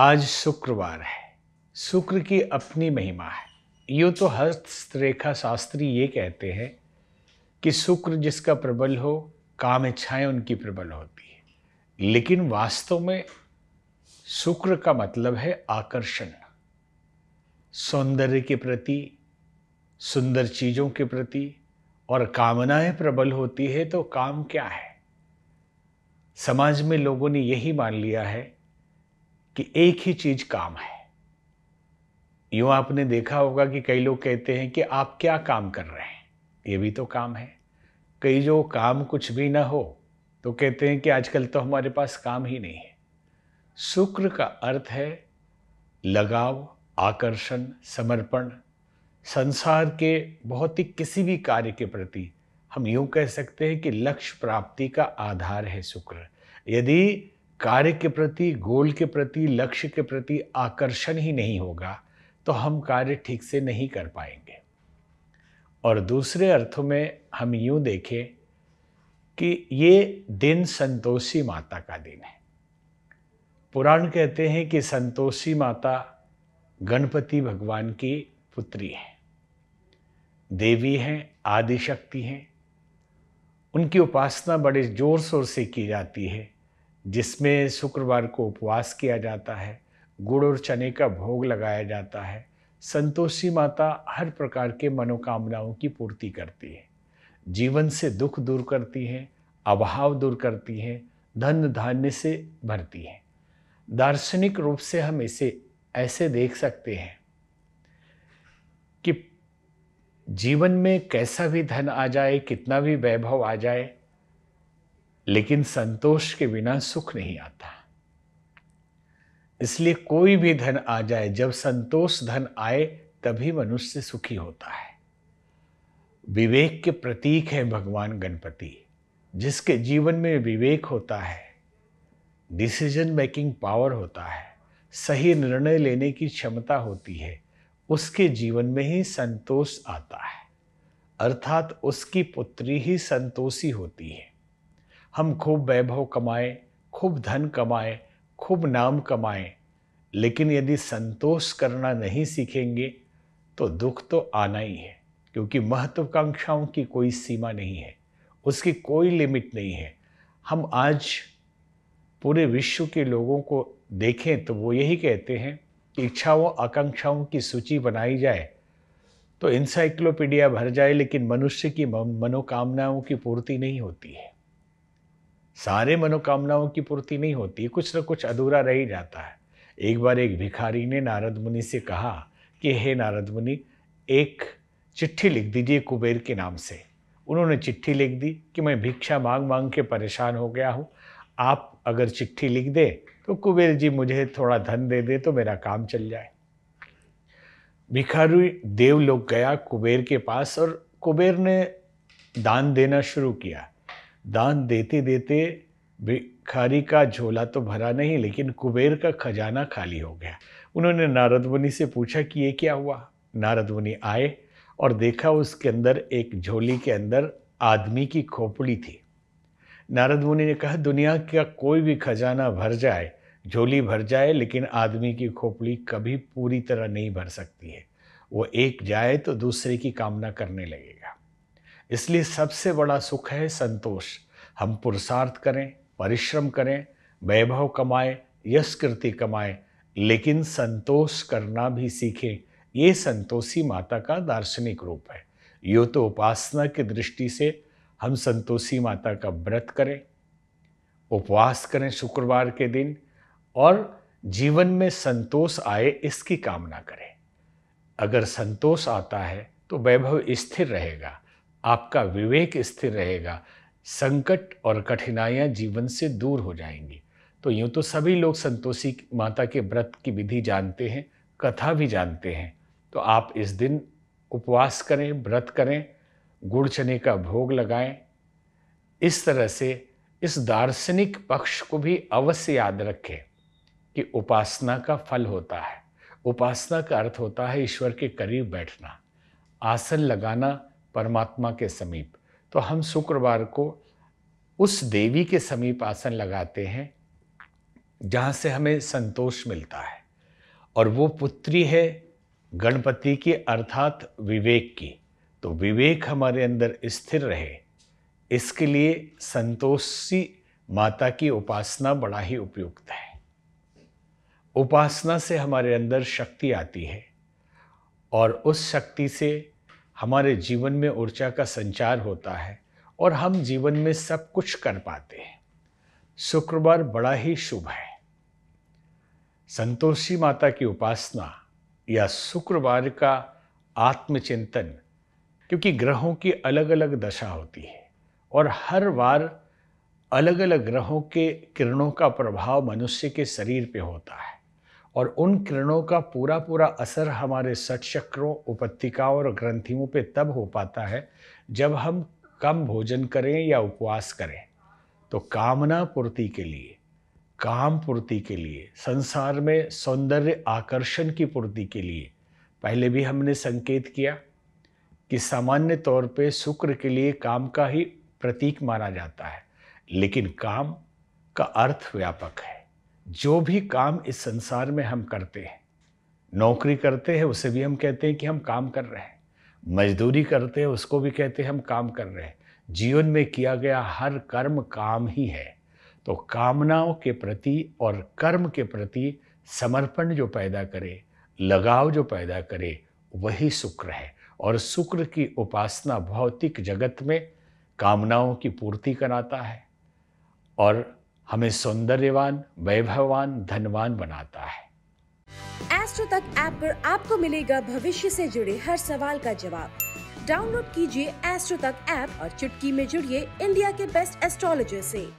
आज शुक्रवार है शुक्र की अपनी महिमा है यूँ तो हस्तरेखा शास्त्री ये कहते हैं कि शुक्र जिसका प्रबल हो काम इच्छाएं उनकी प्रबल होती है लेकिन वास्तव में शुक्र का मतलब है आकर्षण सौंदर्य के प्रति सुंदर चीज़ों के प्रति और कामनाएं प्रबल होती है तो काम क्या है समाज में लोगों ने यही मान लिया है कि एक ही चीज काम है यूं आपने देखा होगा कि कई लोग कहते हैं कि आप क्या काम कर रहे हैं ये भी तो काम है कई जो काम कुछ भी ना हो तो कहते हैं कि आजकल तो हमारे पास काम ही नहीं है शुक्र का अर्थ है लगाव आकर्षण समर्पण संसार के बहुत ही किसी भी कार्य के प्रति हम यूं कह सकते हैं कि लक्ष्य प्राप्ति का आधार है शुक्र यदि कार्य के प्रति गोल के प्रति लक्ष्य के प्रति आकर्षण ही नहीं होगा तो हम कार्य ठीक से नहीं कर पाएंगे और दूसरे अर्थों में हम यूं देखें कि ये दिन संतोषी माता का दिन है पुराण कहते हैं कि संतोषी माता गणपति भगवान की पुत्री है देवी हैं आदिशक्ति हैं उनकी उपासना बड़े जोर शोर से की जाती है जिसमें शुक्रवार को उपवास किया जाता है गुड़ और चने का भोग लगाया जाता है संतोषी माता हर प्रकार के मनोकामनाओं की पूर्ति करती है जीवन से दुख दूर करती है अभाव दूर करती है धन धान्य से भरती है दार्शनिक रूप से हम इसे ऐसे देख सकते हैं कि जीवन में कैसा भी धन आ जाए कितना भी वैभव आ जाए लेकिन संतोष के बिना सुख नहीं आता इसलिए कोई भी धन आ जाए जब संतोष धन आए तभी मनुष्य सुखी होता है विवेक के प्रतीक है भगवान गणपति जिसके जीवन में विवेक होता है डिसीजन मेकिंग पावर होता है सही निर्णय लेने की क्षमता होती है उसके जीवन में ही संतोष आता है अर्थात उसकी पुत्री ही संतोषी होती है हम खूब वैभव कमाएं खूब धन कमाएं खूब नाम कमाएं लेकिन यदि संतोष करना नहीं सीखेंगे तो दुख तो आना ही है क्योंकि महत्वाकांक्षाओं की कोई सीमा नहीं है उसकी कोई लिमिट नहीं है हम आज पूरे विश्व के लोगों को देखें तो वो यही कहते हैं कि इच्छाओं आकांक्षाओं की सूची बनाई जाए तो इंसाइक्लोपीडिया भर जाए लेकिन मनुष्य की मनोकामनाओं की पूर्ति नहीं होती है सारे मनोकामनाओं की पूर्ति नहीं होती कुछ न कुछ अधूरा रह ही जाता है एक बार एक भिखारी ने नारद मुनि से कहा कि हे नारद मुनि एक चिट्ठी लिख दीजिए कुबेर के नाम से उन्होंने चिट्ठी लिख दी कि मैं भिक्षा मांग मांग के परेशान हो गया हूँ आप अगर चिट्ठी लिख दे तो कुबेर जी मुझे थोड़ा धन दे दे तो मेरा काम चल जाए भिखारी देवलोक गया कुबेर के पास और कुबेर ने दान देना शुरू किया दान देते देते भिखारी का झोला तो भरा नहीं लेकिन कुबेर का खजाना खाली हो गया उन्होंने नारद मुनि से पूछा कि ये क्या हुआ नारद मुनि आए और देखा उसके अंदर एक झोली के अंदर आदमी की खोपड़ी थी नारद मुनि ने कहा दुनिया का कोई भी खजाना भर जाए झोली भर जाए लेकिन आदमी की खोपड़ी कभी पूरी तरह नहीं भर सकती है वो एक जाए तो दूसरे की कामना करने लगेगा इसलिए सबसे बड़ा सुख है संतोष हम पुरुषार्थ करें परिश्रम करें वैभव कमाएं यश कृति कमाएं लेकिन संतोष करना भी सीखें ये संतोषी माता का दार्शनिक रूप है यो तो उपासना की दृष्टि से हम संतोषी माता का व्रत करें उपवास करें शुक्रवार के दिन और जीवन में संतोष आए इसकी कामना करें अगर संतोष आता है तो वैभव स्थिर रहेगा आपका विवेक स्थिर रहेगा संकट और कठिनाइयाँ जीवन से दूर हो जाएंगी तो यूं तो सभी लोग संतोषी माता के व्रत की विधि जानते हैं कथा भी जानते हैं तो आप इस दिन उपवास करें व्रत करें गुड़ चने का भोग लगाएं इस तरह से इस दार्शनिक पक्ष को भी अवश्य याद रखें कि उपासना का फल होता है उपासना का अर्थ होता है ईश्वर के करीब बैठना आसन लगाना परमात्मा के समीप तो हम शुक्रवार को उस देवी के समीप आसन लगाते हैं जहाँ से हमें संतोष मिलता है और वो पुत्री है गणपति की अर्थात विवेक की तो विवेक हमारे अंदर स्थिर रहे इसके लिए संतोषी माता की उपासना बड़ा ही उपयुक्त है उपासना से हमारे अंदर शक्ति आती है और उस शक्ति से हमारे जीवन में ऊर्जा का संचार होता है और हम जीवन में सब कुछ कर पाते हैं शुक्रवार बड़ा ही शुभ है संतोषी माता की उपासना या शुक्रवार का आत्मचिंतन क्योंकि ग्रहों की अलग अलग दशा होती है और हर बार अलग अलग ग्रहों के किरणों का प्रभाव मनुष्य के शरीर पे होता है और उन किरणों का पूरा पूरा असर हमारे सटचक्रों उपत्तिकाओं और ग्रंथियों पे तब हो पाता है जब हम कम भोजन करें या उपवास करें तो कामना पूर्ति के लिए काम पूर्ति के लिए संसार में सौंदर्य आकर्षण की पूर्ति के लिए पहले भी हमने संकेत किया कि सामान्य तौर पे शुक्र के लिए काम का ही प्रतीक माना जाता है लेकिन काम का अर्थ व्यापक है जो भी काम इस संसार में हम करते हैं नौकरी करते हैं उसे भी हम कहते हैं कि हम काम कर रहे हैं मजदूरी करते हैं उसको भी कहते हैं हम काम कर रहे हैं जीवन में किया गया हर कर्म काम ही है तो कामनाओं के प्रति और कर्म के प्रति समर्पण जो पैदा करे लगाव जो पैदा करे वही शुक्र है और शुक्र की उपासना भौतिक जगत में कामनाओं की पूर्ति कराता है और हमें सौंदर्यवान वैभववान धनवान बनाता है एस्ट्रो तक ऐप पर आपको मिलेगा भविष्य से जुड़े हर सवाल का जवाब डाउनलोड कीजिए एस्ट्रो तक ऐप और चुटकी में जुड़िए इंडिया के बेस्ट एस्ट्रोलॉजर से